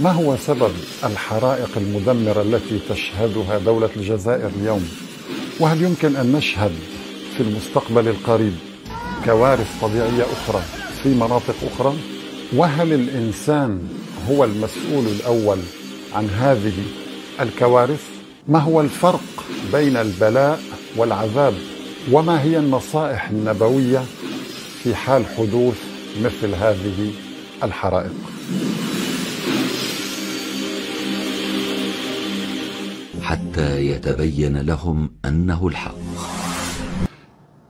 ما هو سبب الحرائق المدمرة التي تشهدها دولة الجزائر اليوم؟ وهل يمكن أن نشهد في المستقبل القريب كوارث طبيعية أخرى في مناطق أخرى؟ وهل الإنسان هو المسؤول الأول عن هذه الكوارث؟ ما هو الفرق بين البلاء والعذاب؟ وما هي النصائح النبوية في حال حدوث مثل هذه الحرائق؟ حتى يتبين لهم أنه الحق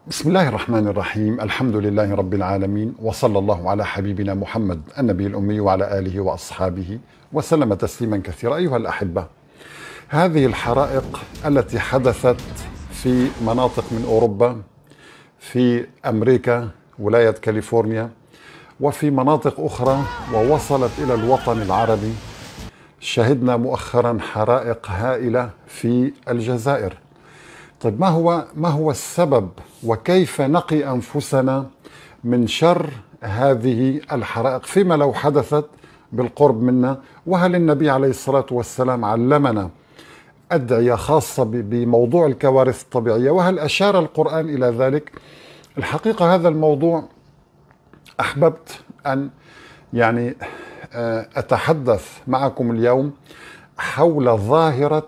بسم الله الرحمن الرحيم الحمد لله رب العالمين وصلى الله على حبيبنا محمد النبي الأمي وعلى آله وأصحابه وسلم تسليما كثيرا أيها الأحبة هذه الحرائق التي حدثت في مناطق من أوروبا في أمريكا ولاية كاليفورنيا وفي مناطق أخرى ووصلت إلى الوطن العربي شهدنا مؤخرا حرائق هائلة في الجزائر طيب ما هو ما هو السبب وكيف نقي أنفسنا من شر هذه الحرائق فيما لو حدثت بالقرب منا وهل النبي عليه الصلاة والسلام علمنا أدعية خاصة بموضوع الكوارث الطبيعية وهل أشار القرآن إلى ذلك الحقيقة هذا الموضوع أحببت أن يعني آه، أتحدث معكم اليوم حول ظاهرة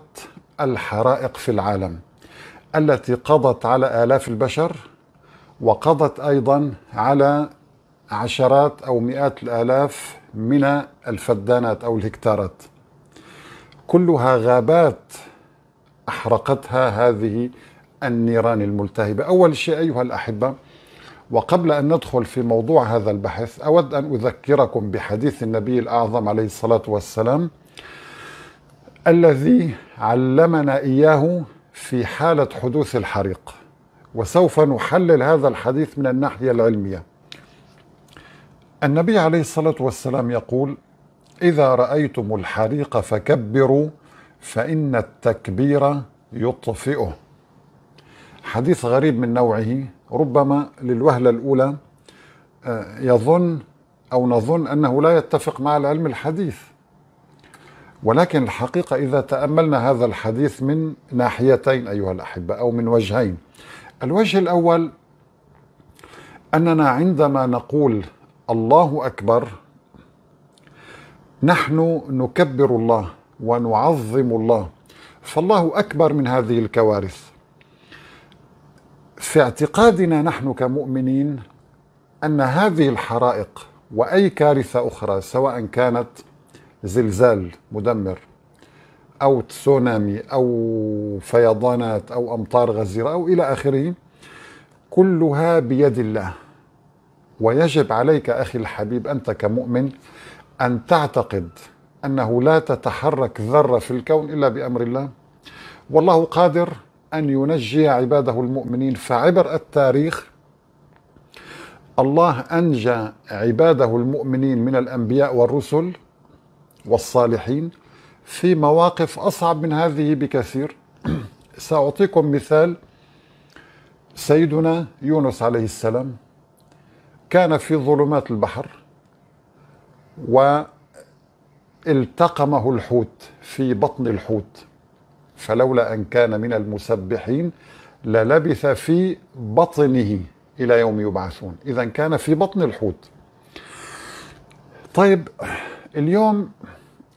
الحرائق في العالم التي قضت على آلاف البشر وقضت أيضا على عشرات أو مئات الآلاف من الفدانات أو الهكتارات كلها غابات أحرقتها هذه النيران الملتهبة أول شيء أيها الأحبة وقبل أن ندخل في موضوع هذا البحث أود أن أذكركم بحديث النبي الأعظم عليه الصلاة والسلام الذي علمنا إياه في حالة حدوث الحريق وسوف نحلل هذا الحديث من الناحية العلمية النبي عليه الصلاة والسلام يقول إذا رأيتم الحريق فكبروا فإن التكبير يطفئه حديث غريب من نوعه ربما للوهلة الأولى آه، يظن أو نظن أنه لا يتفق مع العلم الحديث ولكن الحقيقة إذا تأملنا هذا الحديث من ناحيتين أيها الأحبة أو من وجهين الوجه الأول أننا عندما نقول الله أكبر نحن نكبر الله ونعظم الله فالله أكبر من هذه الكوارث في اعتقادنا نحن كمؤمنين ان هذه الحرائق واي كارثه اخرى سواء كانت زلزال مدمر او تسونامي او فيضانات او امطار غزيره او الى اخره كلها بيد الله ويجب عليك اخي الحبيب انت كمؤمن ان تعتقد انه لا تتحرك ذره في الكون الا بامر الله والله قادر أن ينجي عباده المؤمنين فعبر التاريخ الله أنجى عباده المؤمنين من الأنبياء والرسل والصالحين في مواقف أصعب من هذه بكثير سأعطيكم مثال سيدنا يونس عليه السلام كان في ظلمات البحر والتقمه الحوت في بطن الحوت فلولا أن كان من المسبحين للبث في بطنه إلى يوم يبعثون إذا كان في بطن الحوت طيب اليوم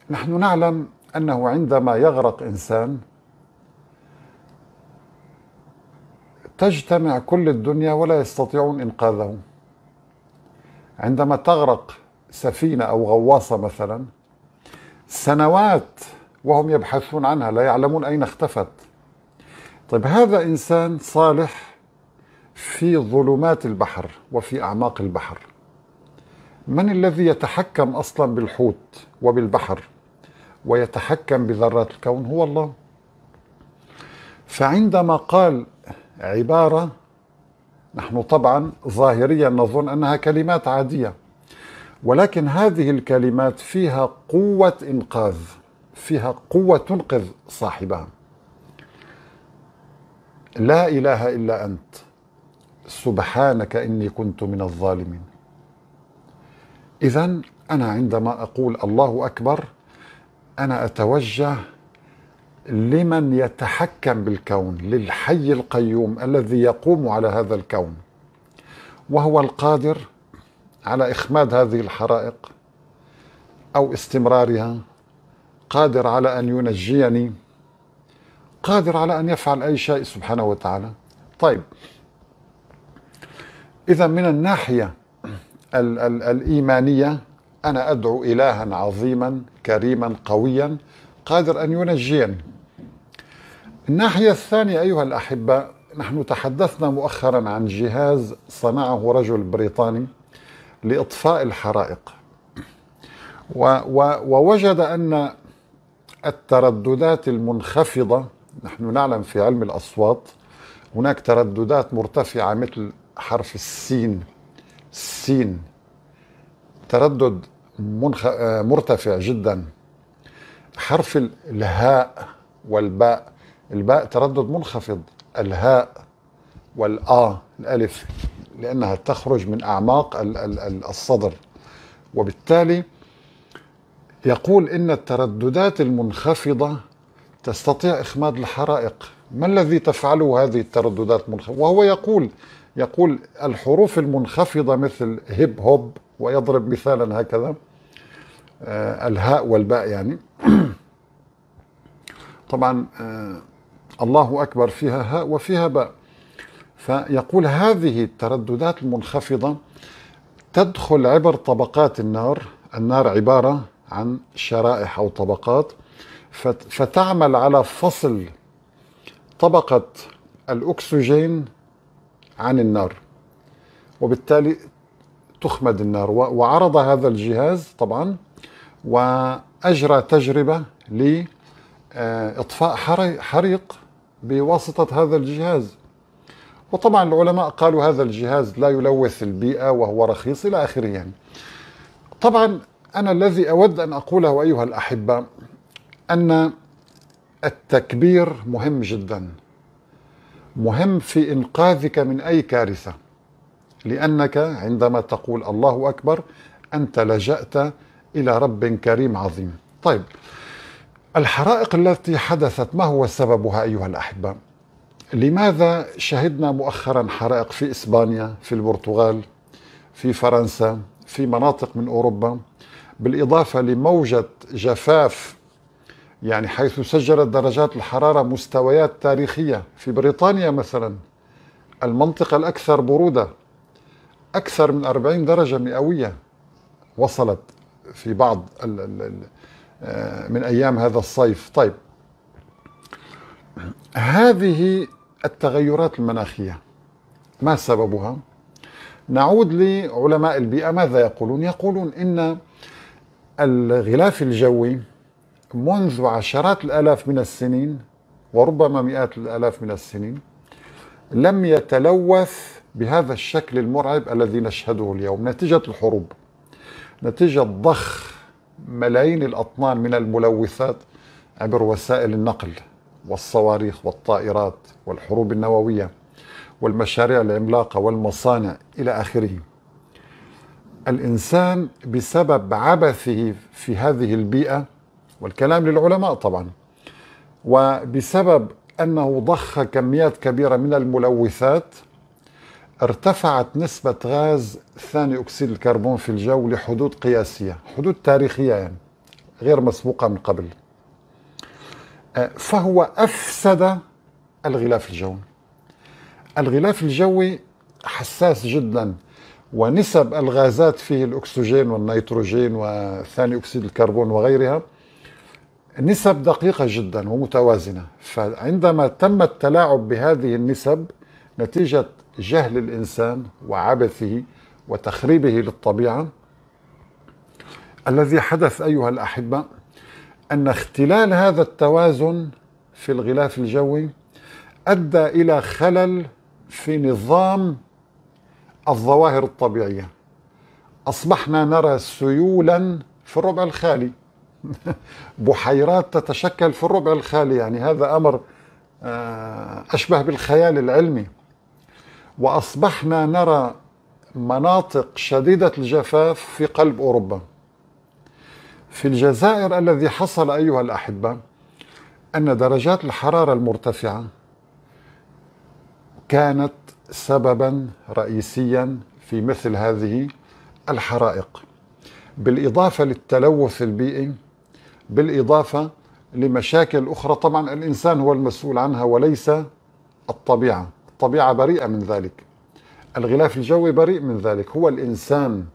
نحن نعلم أنه عندما يغرق إنسان تجتمع كل الدنيا ولا يستطيعون إنقاذه عندما تغرق سفينة أو غواصة مثلا سنوات وهم يبحثون عنها لا يعلمون أين اختفت طيب هذا إنسان صالح في ظلمات البحر وفي أعماق البحر من الذي يتحكم أصلا بالحوت وبالبحر ويتحكم بذرات الكون هو الله فعندما قال عبارة نحن طبعا ظاهريا نظن أنها كلمات عادية ولكن هذه الكلمات فيها قوة إنقاذ فيها قوة تنقذ صاحبها لا إله إلا أنت سبحانك إني كنت من الظالمين إذا أنا عندما أقول الله أكبر أنا أتوجه لمن يتحكم بالكون للحي القيوم الذي يقوم على هذا الكون وهو القادر على إخماد هذه الحرائق أو استمرارها قادر على أن ينجيني قادر على أن يفعل أي شيء سبحانه وتعالى طيب إذا من الناحية الـ الـ الإيمانية أنا أدعو إلها عظيما كريما قويا قادر أن ينجيني الناحية الثانية أيها الأحبة نحن تحدثنا مؤخرا عن جهاز صنعه رجل بريطاني لإطفاء الحرائق و و ووجد أن الترددات المنخفضة نحن نعلم في علم الأصوات هناك ترددات مرتفعة مثل حرف السين السين تردد منخ... مرتفع جدا حرف الهاء والباء الباء تردد منخفض الهاء والآ الألف لأنها تخرج من أعماق الصدر وبالتالي يقول إن الترددات المنخفضة تستطيع إخماد الحرائق ما الذي تفعله هذه الترددات المنخفضة وهو يقول يقول الحروف المنخفضة مثل هيب هوب ويضرب مثالا هكذا آه، الهاء والباء يعني طبعا آه، الله أكبر فيها هاء وفيها باء فيقول هذه الترددات المنخفضة تدخل عبر طبقات النار النار عبارة عن شرائح أو طبقات فتعمل على فصل طبقة الأكسجين عن النار وبالتالي تخمد النار وعرض هذا الجهاز طبعا وأجرى تجربة لإطفاء آه، حريق بواسطة هذا الجهاز وطبعا العلماء قالوا هذا الجهاز لا يلوث البيئة وهو رخيص إلى آخره يعني طبعا أنا الذي أود أن أقوله أيها الأحبة أن التكبير مهم جدا مهم في إنقاذك من أي كارثة لأنك عندما تقول الله أكبر أنت لجأت إلى رب كريم عظيم طيب الحرائق التي حدثت ما هو سببها أيها الأحبة لماذا شهدنا مؤخرا حرائق في إسبانيا في البرتغال في فرنسا في مناطق من أوروبا بالإضافة لموجة جفاف يعني حيث سجلت درجات الحرارة مستويات تاريخية في بريطانيا مثلا المنطقة الأكثر برودة أكثر من 40 درجة مئوية وصلت في بعض الـ الـ الـ آه، من أيام هذا الصيف طيب هذه التغيرات المناخية ما سببها؟ نعود لعلماء البيئة ماذا يقولون؟ يقولون إن الغلاف الجوي منذ عشرات الآلاف من السنين وربما مئات الآلاف من السنين لم يتلوث بهذا الشكل المرعب الذي نشهده اليوم نتيجة الحروب نتيجة ضخ ملايين الأطنان من الملوثات عبر وسائل النقل والصواريخ والطائرات والحروب النووية والمشاريع العملاقة والمصانع إلى آخره الإنسان بسبب عبثه في هذه البيئة والكلام للعلماء طبعا وبسبب أنه ضخ كميات كبيرة من الملوثات ارتفعت نسبة غاز ثاني أكسيد الكربون في الجو لحدود قياسية حدود تاريخية يعني غير مسبوقة من قبل آه، فهو أفسد الغلاف الجوي الغلاف الجوي حساس جداً ونسب الغازات فيه الأكسجين والنيتروجين وثاني أكسيد الكربون وغيرها نسب دقيقة جدا ومتوازنة فعندما تم التلاعب بهذه النسب نتيجة جهل الإنسان وعبثه وتخريبه للطبيعة الذي حدث أيها الأحبة أن اختلال هذا التوازن في الغلاف الجوي أدى إلى خلل في نظام الظواهر الطبيعية أصبحنا نرى سيولا في الربع الخالي بحيرات تتشكل في الربع الخالي يعني هذا أمر آه، أشبه بالخيال العلمي وأصبحنا نرى مناطق شديدة الجفاف في قلب أوروبا في الجزائر الذي حصل أيها الأحبة أن درجات الحرارة المرتفعة كانت سببا رئيسيا في مثل هذه الحرائق بالإضافة للتلوث البيئي بالإضافة لمشاكل أخرى طبعا الإنسان هو المسؤول عنها وليس الطبيعة الطبيعة بريئة من ذلك الغلاف الجوي بريء من ذلك هو الإنسان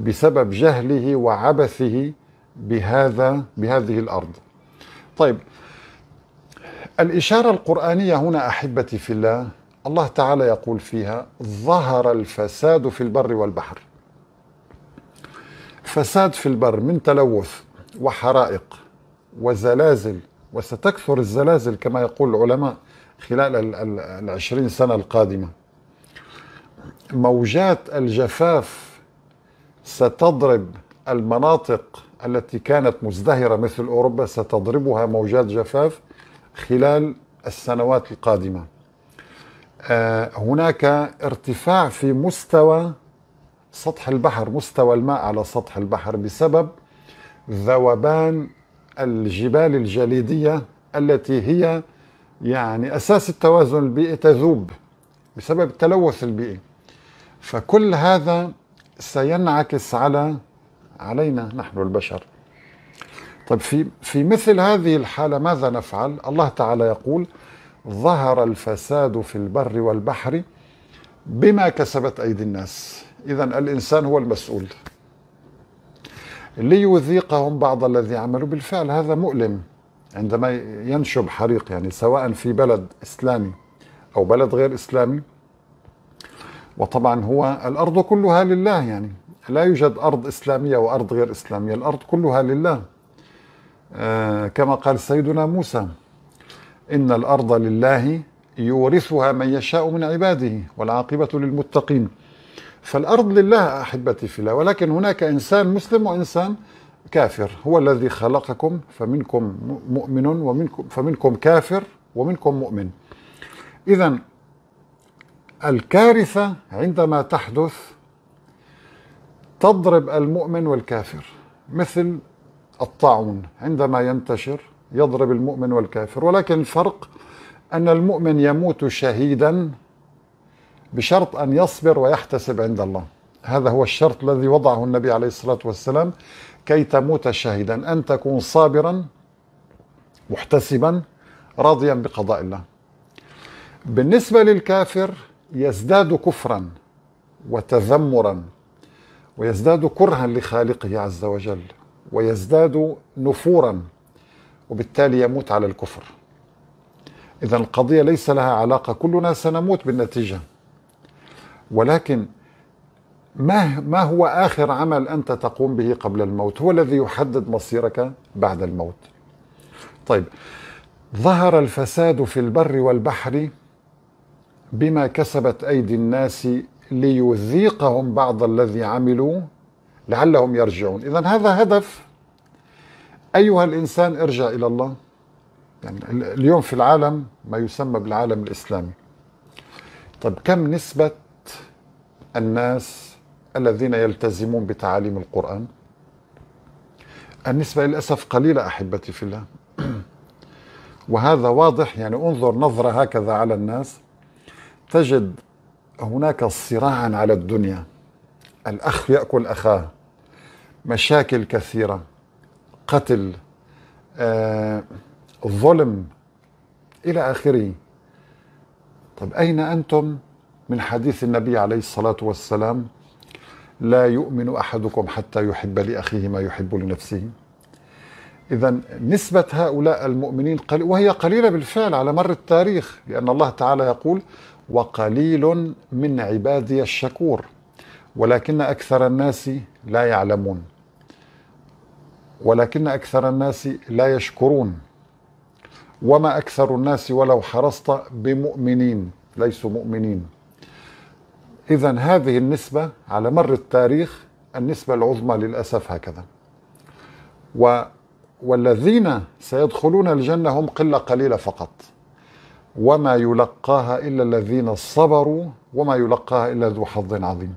بسبب جهله وعبثه بهذا بهذه الأرض طيب الإشارة القرآنية هنا أحبتي في الله الله تعالى يقول فيها ظهر الفساد في البر والبحر فساد في البر من تلوث وحرائق وزلازل وستكثر الزلازل كما يقول العلماء خلال العشرين سنة القادمة موجات الجفاف ستضرب المناطق التي كانت مزدهرة مثل أوروبا ستضربها موجات جفاف خلال السنوات القادمه آه، هناك ارتفاع في مستوى سطح البحر مستوى الماء على سطح البحر بسبب ذوبان الجبال الجليدية التي هي يعني أساس التوازن البيئي تذوب بسبب التلوث البيئي فكل هذا سينعكس على علينا نحن البشر طيب في في مثل هذه الحالة ماذا نفعل؟ الله تعالى يقول: ظهر الفساد في البر والبحر بما كسبت أيدي الناس إذا الإنسان هو المسؤول ليذيقهم بعض الذي عملوا بالفعل هذا مؤلم عندما ينشب حريق يعني سواء في بلد إسلامي أو بلد غير إسلامي وطبعا هو الأرض كلها لله يعني لا يوجد أرض إسلامية وأرض غير إسلامية الأرض كلها لله آه كما قال سيدنا موسى إن الأرض لله يورثها من يشاء من عباده والعاقبة للمتقين فالأرض لله أحبتي في الله ولكن هناك إنسان مسلم وإنسان كافر هو الذي خلقكم فمنكم مؤمن ومنكم فمنكم كافر ومنكم مؤمن إذا الكارثة عندما تحدث تضرب المؤمن والكافر مثل الطاعون عندما ينتشر يضرب المؤمن والكافر ولكن الفرق أن المؤمن يموت شهيدا بشرط أن يصبر ويحتسب عند الله هذا هو الشرط الذي وضعه النبي عليه الصلاة والسلام كي تموت شهيدا أن تكون صابرا محتسبا راضيا بقضاء الله بالنسبة للكافر يزداد كفرا وتذمرا ويزداد كرها لخالقه عز وجل ويزداد نفورا وبالتالي يموت على الكفر إذا القضية ليس لها علاقة كلنا سنموت بالنتيجة ولكن ما ما هو آخر عمل أنت تقوم به قبل الموت هو الذي يحدد مصيرك بعد الموت طيب ظهر الفساد في البر والبحر بما كسبت أيدي الناس ليذيقهم بعض الذي عملوا لعلهم يرجعون إذا هذا هدف أيها الإنسان ارجع إلى الله يعني اليوم في العالم ما يسمى بالعالم الإسلامي طب كم نسبة الناس الذين يلتزمون بتعاليم القرآن النسبة للأسف قليلة أحبتي في الله وهذا واضح يعني انظر نظرة هكذا على الناس تجد هناك صراعا على الدنيا الأخ يأكل أخاه مشاكل كثيرة قتل آه، ظلم إلى آخره طب أين أنتم من حديث النبي عليه الصلاة والسلام لا يؤمن أحدكم حتى يحب لأخيه ما يحب لنفسه إذا نسبة هؤلاء المؤمنين قليل وهي قليلة بالفعل على مر التاريخ لأن الله تعالى يقول وقليل من عبادي الشكور ولكن أكثر الناس لا يعلمون ولكن أكثر الناس لا يشكرون وما أكثر الناس ولو حرصت بمؤمنين ليسوا مؤمنين إذا هذه النسبة على مر التاريخ النسبة العظمى للأسف هكذا و والذين سيدخلون الجنة هم قلة قليلة فقط وما يلقاها إلا الذين صبروا وما يلقاها إلا ذو حظ عظيم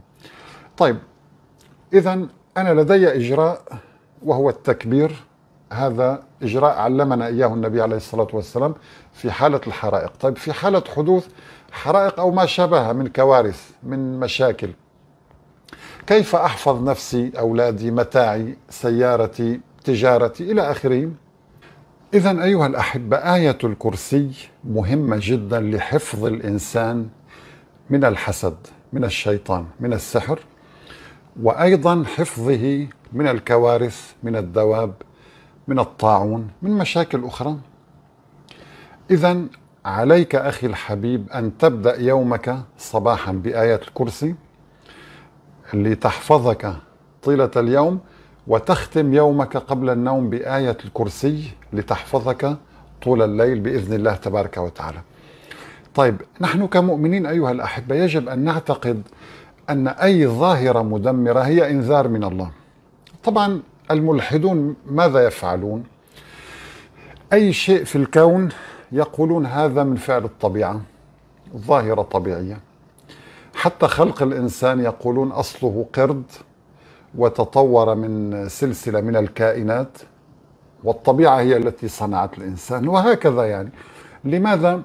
طيب إذا أنا لدي إجراء وهو التكبير هذا إجراء علمنا إياه النبي عليه الصلاة والسلام في حالة الحرائق طيب في حالة حدوث حرائق أو ما شابهها من كوارث من مشاكل كيف أحفظ نفسي أولادي متاعي سيارتي تجارتي إلى آخره إذا أيها الأحبة آية الكرسي مهمة جدا لحفظ الإنسان من الحسد من الشيطان من السحر وأيضا حفظه من الكوارث من الدواب من الطاعون من مشاكل أخرى إذا عليك أخي الحبيب أن تبدأ يومك صباحا بآية الكرسي لتحفظك طيلة اليوم وتختم يومك قبل النوم بآية الكرسي لتحفظك طول الليل بإذن الله تبارك وتعالى طيب نحن كمؤمنين أيها الأحبة يجب أن نعتقد أن أي ظاهرة مدمرة هي إنذار من الله طبعا الملحدون ماذا يفعلون أي شيء في الكون يقولون هذا من فعل الطبيعة ظاهرة طبيعية حتى خلق الإنسان يقولون أصله قرد وتطور من سلسلة من الكائنات والطبيعة هي التي صنعت الإنسان وهكذا يعني لماذا؟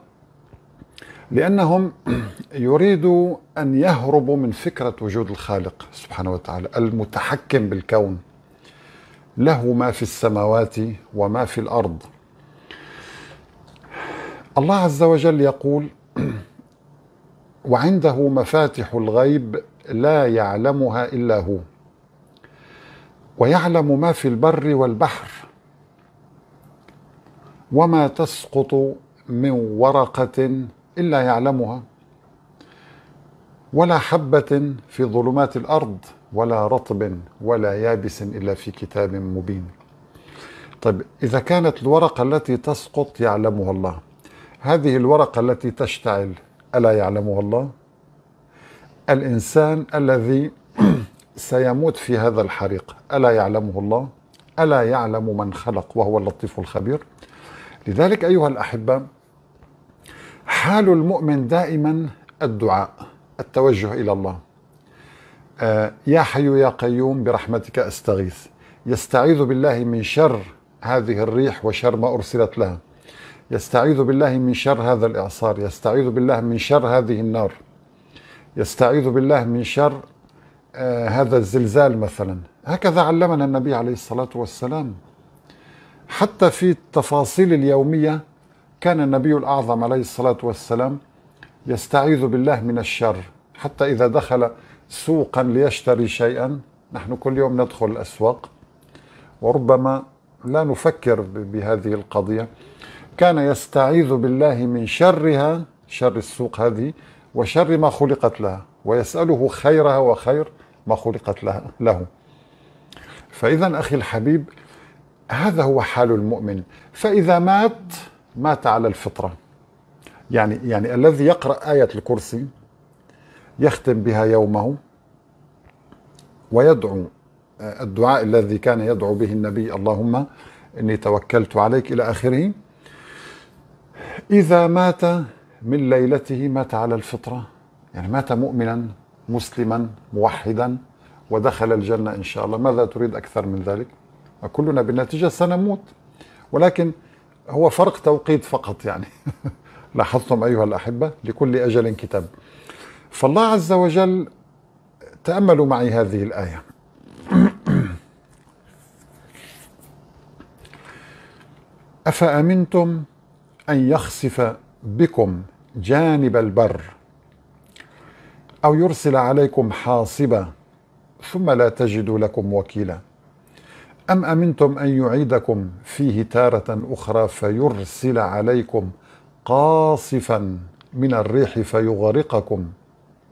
لأنهم يريدوا أن يهربوا من فكرة وجود الخالق سبحانه وتعالى المتحكم بالكون له ما في السماوات وما في الأرض الله عز وجل يقول وعنده مفاتح الغيب لا يعلمها إلا هو ويعلم ما في البر والبحر وما تسقط من ورقة إلا يعلمها ولا حبة في ظلمات الأرض ولا رطب ولا يابس إلا في كتاب مبين طيب إذا كانت الورقة التي تسقط يعلمها الله هذه الورقة التي تشتعل ألا يعلمها الله الإنسان الذي سيموت في هذا الحريق ألا يعلمه الله ألا يعلم من خلق وهو اللطيف الخبير لذلك أيها الأحبة حال المؤمن دائما الدعاء التوجه إلى الله آه، يا حي يا قيوم برحمتك أستغيث يستعيذ بالله من شر هذه الريح وشر ما أرسلت لها يستعيذ بالله من شر هذا الإعصار يستعيذ بالله من شر هذه النار يستعيذ بالله من شر آه، هذا الزلزال مثلا هكذا علمنا النبي عليه الصلاة والسلام حتى في التفاصيل اليومية كان النبي الأعظم عليه الصلاة والسلام يستعيذ بالله من الشر حتى إذا دخل سوقا ليشتري شيئا نحن كل يوم ندخل الأسواق وربما لا نفكر بهذه القضية كان يستعيذ بالله من شرها شر السوق هذه وشر ما خلقت لها ويسأله خيرها وخير ما خلقت لها له فإذا أخي الحبيب هذا هو حال المؤمن فإذا مات مات على الفطرة يعني يعني الذي يقرأ آية الكرسي يختم بها يومه ويدعو آه، الدعاء الذي كان يدعو به النبي اللهم إني توكلت عليك إلى آخره إذا مات من ليلته مات على الفطرة يعني مات مؤمنا مسلما موحدا ودخل الجنة إن شاء الله ماذا تريد أكثر من ذلك كلنا بالنتيجة سنموت ولكن هو فرق توقيت فقط يعني لاحظتم أيها الأحبة لكل أجل كتاب فالله عز وجل تأملوا معي هذه الآية أفأمنتم أن يخسف بكم جانب البر أو يرسل عليكم حاصبا ثم لا تجدوا لكم وكيلا أم أمنتم أن يعيدكم فيه تارة أخرى فيرسل عليكم قاصفا من الريح فيغرقكم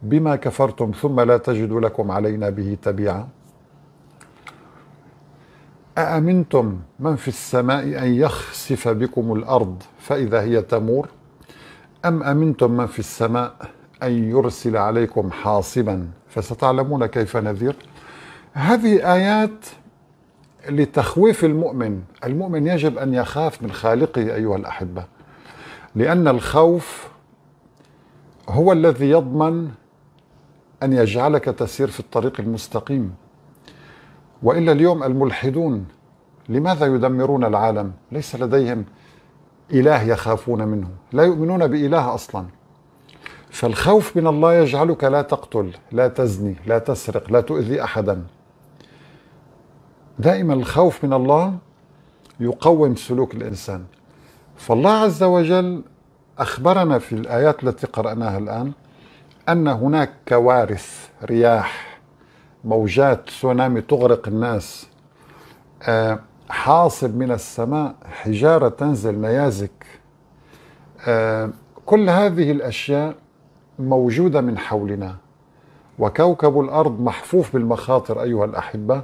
بما كفرتم ثم لا تجد لكم علينا به تبيعا أأمنتم من في السماء أن يخسف بكم الأرض فإذا هي تمور أم أمنتم من في السماء أن يرسل عليكم حاصبا فستعلمون كيف نذير هذه آيات لتخويف المؤمن المؤمن يجب أن يخاف من خالقه أيها الأحبة لأن الخوف هو الذي يضمن أن يجعلك تسير في الطريق المستقيم وإلا اليوم الملحدون لماذا يدمرون العالم ليس لديهم إله يخافون منه لا يؤمنون بإله أصلا فالخوف من الله يجعلك لا تقتل لا تزني لا تسرق لا تؤذي أحدا دائما الخوف من الله يقوم سلوك الانسان فالله عز وجل اخبرنا في الايات التي قراناها الان ان هناك كوارث رياح موجات تسونامي تغرق الناس آه، حاصب من السماء حجاره تنزل نيازك آه، كل هذه الاشياء موجوده من حولنا وكوكب الارض محفوف بالمخاطر ايها الاحبه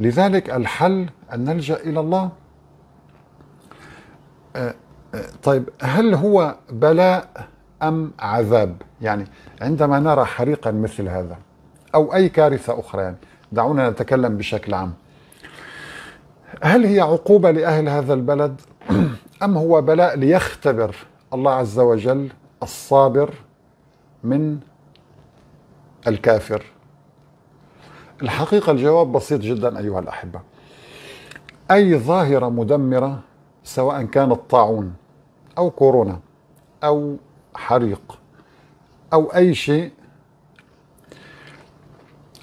لذلك الحل أن نلجأ إلى الله أه، أه، طيب هل هو بلاء أم عذاب يعني عندما نرى حريقا مثل هذا أو أي كارثة أخرى يعني دعونا نتكلم بشكل عام هل هي عقوبة لأهل هذا البلد أم هو بلاء ليختبر الله عز وجل الصابر من الكافر الحقيقة الجواب بسيط جدا أيها الأحبة أي ظاهرة مدمرة سواء كان الطاعون أو كورونا أو حريق أو أي شيء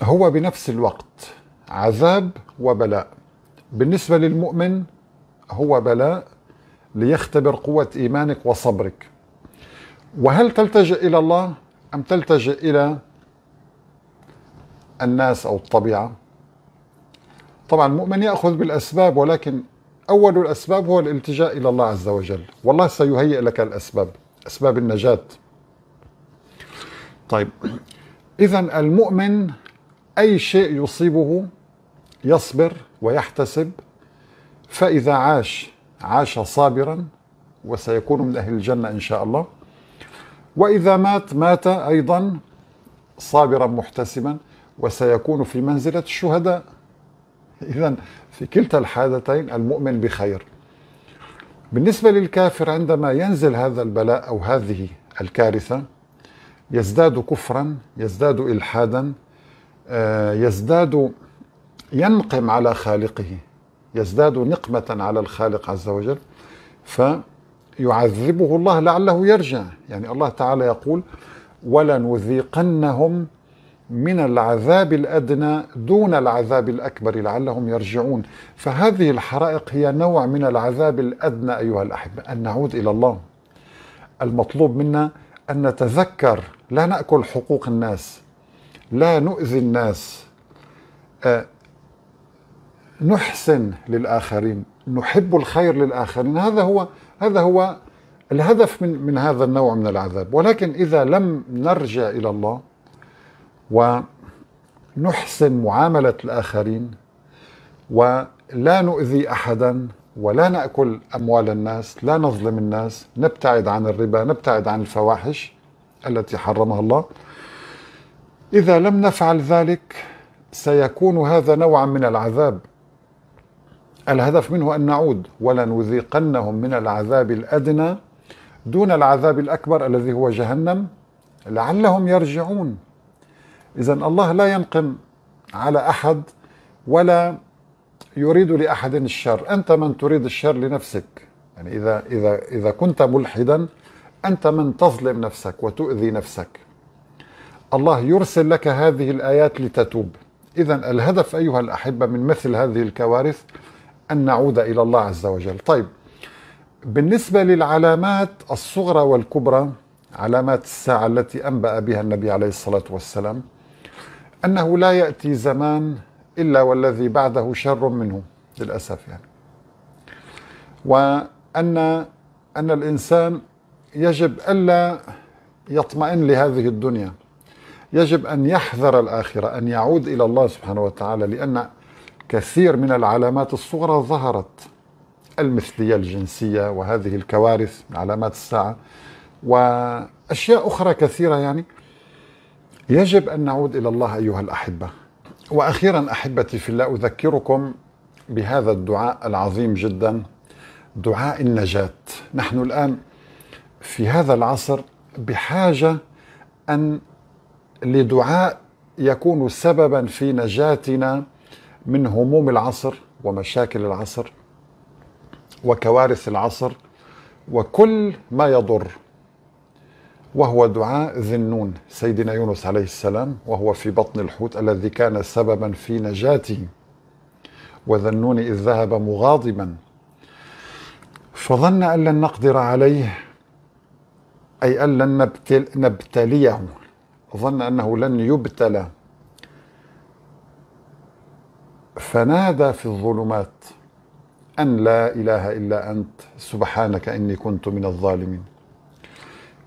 هو بنفس الوقت عذاب وبلاء بالنسبة للمؤمن هو بلاء ليختبر قوة إيمانك وصبرك وهل تلتجئ إلى الله أم تلتجئ إلى الناس أو الطبيعة طبعا المؤمن يأخذ بالأسباب ولكن أول الأسباب هو الالتجاء إلى الله عز وجل والله سيهيئ لك الأسباب أسباب النجاة طيب إذا المؤمن أي شيء يصيبه يصبر ويحتسب فإذا عاش عاش صابرا وسيكون من أهل الجنة إن شاء الله وإذا مات مات أيضا صابرا محتسبا وسيكون في منزلة الشهداء إذا في كلتا الحالتين المؤمن بخير بالنسبة للكافر عندما ينزل هذا البلاء أو هذه الكارثة يزداد كفرا يزداد إلحادا آه، يزداد ينقم على خالقه يزداد نقمة على الخالق عز وجل فيعذبه الله لعله يرجع يعني الله تعالى يقول ولنذيقنهم من العذاب الادنى دون العذاب الاكبر لعلهم يرجعون فهذه الحرائق هي نوع من العذاب الادنى ايها الاحبه ان نعود الى الله المطلوب منا ان نتذكر لا ناكل حقوق الناس لا نؤذي الناس آه، نحسن للاخرين نحب الخير للاخرين هذا هو هذا هو الهدف من من هذا النوع من العذاب ولكن اذا لم نرجع الى الله ونحسن معامله الاخرين ولا نؤذي احدا ولا ناكل اموال الناس لا نظلم الناس نبتعد عن الربا نبتعد عن الفواحش التي حرمها الله اذا لم نفعل ذلك سيكون هذا نوعا من العذاب الهدف منه ان نعود ولنذيقنهم من العذاب الادنى دون العذاب الاكبر الذي هو جهنم لعلهم يرجعون إذا الله لا ينقم على أحد ولا يريد لأحد الشر أنت من تريد الشر لنفسك يعني إذا, إذا, إذا كنت ملحدا أنت من تظلم نفسك وتؤذي نفسك الله يرسل لك هذه الآيات لتتوب إذا الهدف أيها الأحبة من مثل هذه الكوارث أن نعود إلى الله عز وجل طيب بالنسبة للعلامات الصغرى والكبرى علامات الساعة التي أنبأ بها النبي عليه الصلاة والسلام أنه لا يأتي زمان إلا والذي بعده شر منه للأسف يعني وأن أن الإنسان يجب ألا يطمئن لهذه الدنيا يجب أن يحذر الآخرة أن يعود إلى الله سبحانه وتعالى لأن كثير من العلامات الصغرى ظهرت المثلية الجنسية وهذه الكوارث علامات الساعة وأشياء أخرى كثيرة يعني يجب أن نعود إلى الله أيها الأحبة وأخيرا أحبتي في الله أذكركم بهذا الدعاء العظيم جدا دعاء النجاة نحن الآن في هذا العصر بحاجة أن لدعاء يكون سببا في نجاتنا من هموم العصر ومشاكل العصر وكوارث العصر وكل ما يضر وهو دعاء ذي النون سيدنا يونس عليه السلام وهو في بطن الحوت الذي كان سببا في نجاته وذا النون إذ ذهب مغاضبا فظن أن لن نقدر عليه أي أن لن نبتل نبتليه ظن أنه لن يبتلى فنادى في الظلمات أن لا إله إلا أنت سبحانك إني كنت من الظالمين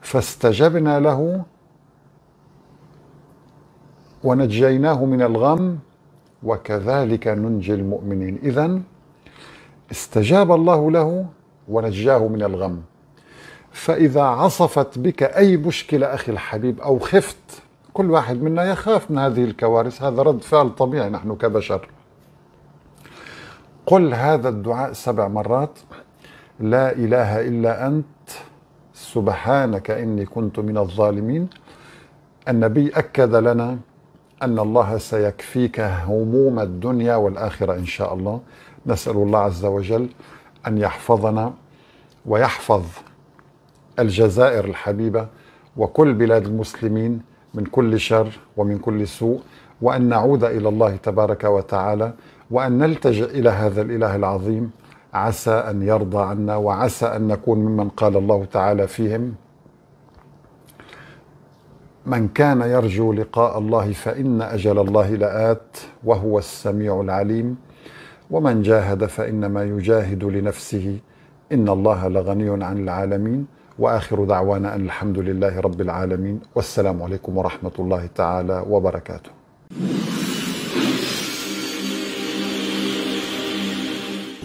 فاستجبنا له ونجيناه من الغم وكذلك ننجي المؤمنين إذا استجاب الله له ونجاه من الغم فإذا عصفت بك أي مشكلة أخي الحبيب أو خفت كل واحد منا يخاف من هذه الكوارث هذا رد فعل طبيعي نحن كبشر قل هذا الدعاء سبع مرات لا إله إلا أنت سبحانك إني كنت من الظالمين النبي أكد لنا أن الله سيكفيك هموم الدنيا والآخرة إن شاء الله نسأل الله عز وجل أن يحفظنا ويحفظ الجزائر الحبيبة وكل بلاد المسلمين من كل شر ومن كل سوء وأن نعود إلى الله تبارك وتعالى وأن نلتجئ إلى هذا الإله العظيم عسى أن يرضى عنا وعسى أن نكون ممن قال الله تعالى فيهم من كان يرجو لقاء الله فإن أجل الله لآت وهو السميع العليم ومن جاهد فإنما يجاهد لنفسه إن الله لغني عن العالمين وآخر دعوانا أن الحمد لله رب العالمين والسلام عليكم ورحمة الله تعالى وبركاته